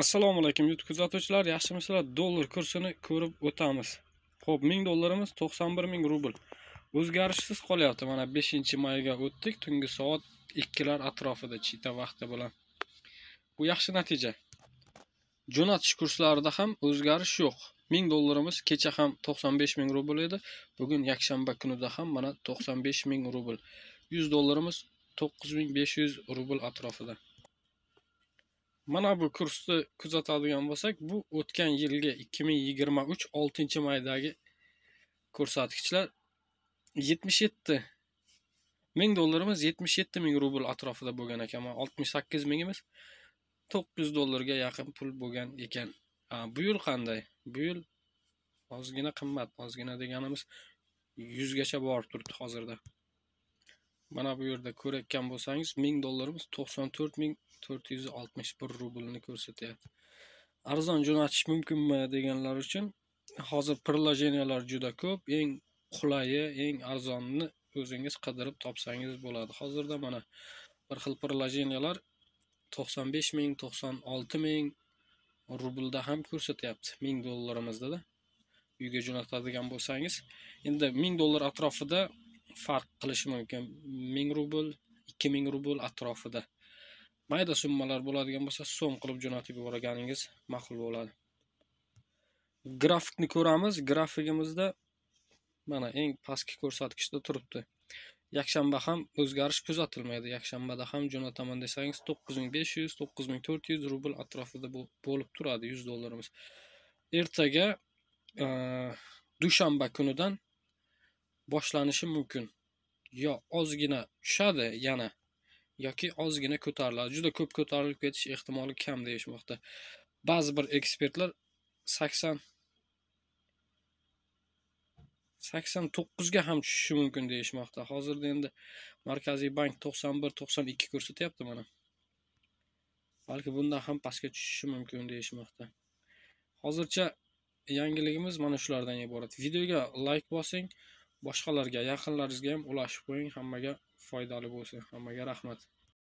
assalomu alaykum youtube kuzatuvchilar yaxshimisizlar dollar kursini ko'rib o'tamiz ho'p ming dollarimiz to'qson bir ming rubl o'zgarishsiz qolyapti mana beshinchi mayga o'tdik tungi soat ikkilar atrofida chita vaqti bilan bu yaxshi natija jo'natish kurslarida ham o'zgarish yo'q ming dollarimiz kecha ham to'qson besh ming rubl edi bugun yakshanba kunida ham mana to'qson besh ming rubl yuz dollarimiz to'qqiz ming besh yuz rubl atrofida mana bu kursni kuzatadigan bo'lsak bu o'tgan yilgi ikki ming yigirma uch oltinchi maydagi ko'rsatkichlar yetmish yetti ming dollarimiz yetmish yetti ming rubl atrofida bo'lgan ekan oltmish sakkiz mingimiz to'qqiz yuz dollarga yaqin pul bo'lgan ekan bu yil qanday bu yil ozgina qimmat ozgina deganimiz yuzgacha borib turibdi hozirda mana bu yerda ko'rayotgan bo'lsangiz ming dollarimiz to'qson to'rt ming to'rt yuz oltmish bir rublni ko'rsatyapti arzon jo'natish mumkinmi deganlar uchun hozir приложениялар juda ko'p eng qulayi eng arzonini o'zingiz qidirib topsangiz bo'ladi hozirda mana bir xil приложениялар to'qson besh ming to'qson olti ming rublda ham ko'rsatyapti ming dollarimizdada uyga jo'natadigan bo'lsangiz endi ming dollar atrofida farq qilishi mumkin ming rubl ikki ming rubl atrofida mayda summalar bo'ladigan bo'lsa so'm qilib jo'natib yuborganingiz ma'qul bo'ladi grafikni ko'ramiz grafigimizda mana eng pastki ko'rsatkichda turibdi yakshanba ham o'zgarish kuzatilmaydi yakshanbada ham jo'nataman desangiz to'qqiz ming besh yuz to'qqiz ming to'rt yuz rubl atrofida bo'lib turadi yuz dollarimiz ertaga dushanba kunidan boshlanishi mumkin yo ozgina tushadi yana yoki ozgina ko'tariladi juda ko'p ko'tarilib ketish ehtimoli kam deyishmoqda ba'zi bir ekspertlar sakson sakson to'qqizga ham tushishi mumkin deyishmoqda hozirda endi markaziy bank to'qson bir to'qson ikki ko'rsatyapti mana balki bundan ham pastga tushishi mumkin deyishmoqda hozircha yangiligimiz mana shulardan iborat videoga layk like bosing boshqalarga yaqinlaringizga ham ulashib qo'ying hammaga foydali bo'lsin hammaga rahmat